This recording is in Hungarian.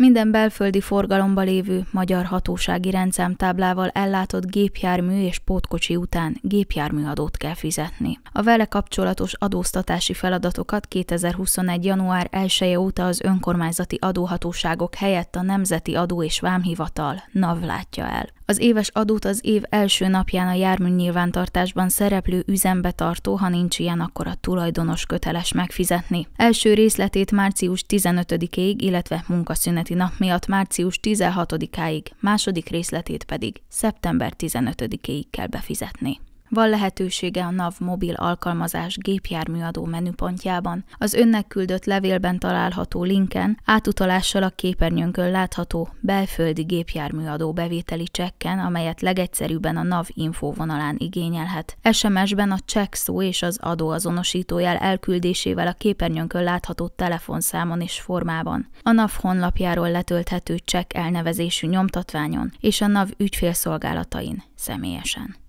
Minden belföldi forgalomba lévő magyar hatósági rendszámtáblával ellátott gépjármű és pótkocsi után gépjárműadót kell fizetni. A vele kapcsolatos adóztatási feladatokat 2021. január 1 -e óta az önkormányzati adóhatóságok helyett a Nemzeti Adó és Vámhivatal NAV látja el. Az éves adót az év első napján a jármű nyilvántartásban szereplő üzembe tartó, ha nincs ilyen, akkor a tulajdonos köteles megfizetni. Első részletét március 15-ig, illetve munkaszüneti nap miatt március 16-áig, második részletét pedig szeptember 15-ig kell befizetni. Van lehetősége a NAV mobil alkalmazás gépjárműadó menüpontjában, az önnek küldött levélben található linken, átutalással a képernyőnkön látható belföldi gépjárműadó bevételi csekken, amelyet legegyszerűbben a NAV info vonalán igényelhet. SMS-ben a csekk szó és az adóazonosítójel elküldésével a képernyőnkön látható telefonszámon és formában. A NAV honlapjáról letölthető csekk elnevezésű nyomtatványon és a NAV ügyfélszolgálatain személyesen.